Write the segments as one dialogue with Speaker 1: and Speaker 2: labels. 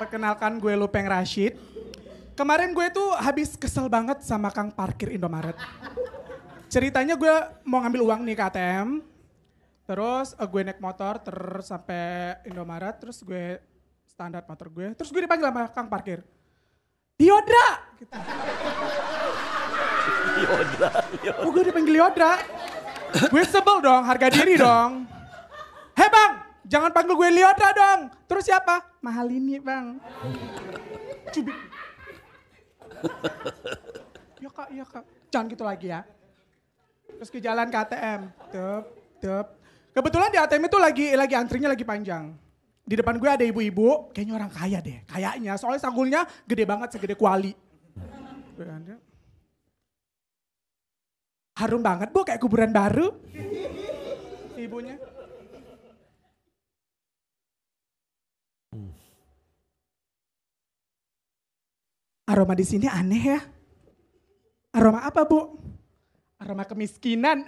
Speaker 1: Perkenalkan gue Lupeng Rashid. Kemarin gue tuh habis kesel banget sama Kang Parkir Indomaret. Ceritanya gue mau ngambil uang nih ke ATM. Terus eh, gue naik motor terus sampai Indomaret. Terus gue standar motor gue. Terus gue dipanggil sama Kang Parkir. Diodra! Gitu. Diodra, Diodra. Oh gue dipanggil Diodra. gue sebel dong, harga diri dong. Hei bang, Jangan panggil gue Lioda dong. Terus siapa? Mahal ini bang. Cubit. Ya kak, ya kak. Jangan gitu lagi ya. Terus ke jalan ke ATM. Tep, tep. Kebetulan di ATM itu lagi lagi antrinya lagi panjang. Di depan gue ada ibu-ibu, kayaknya orang kaya deh. Kayaknya, soalnya sanggulnya gede banget, segede kuali. Harum banget bu, kayak kuburan baru. Ibunya. Aroma di sini aneh ya. Aroma apa bu? Aroma kemiskinan.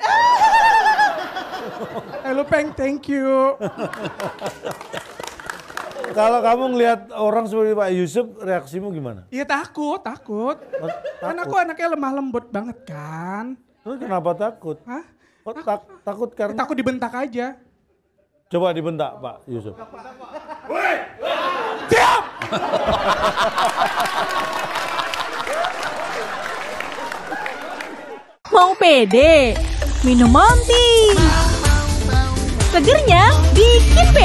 Speaker 1: Halo Peng, thank you. Kalau kamu ngelihat orang seperti Pak Yusuf, reaksimu gimana? Iya takut, takut. Kan aku anaknya lemah lembut banget kan. Terus kenapa takut? Hah? Oh, tak, takut, takut karena? takut dibentak aja. Coba dibentak Pak Yusuf. Woi! Diam! Mau pede. Minum Monty. Segernya bikin pede.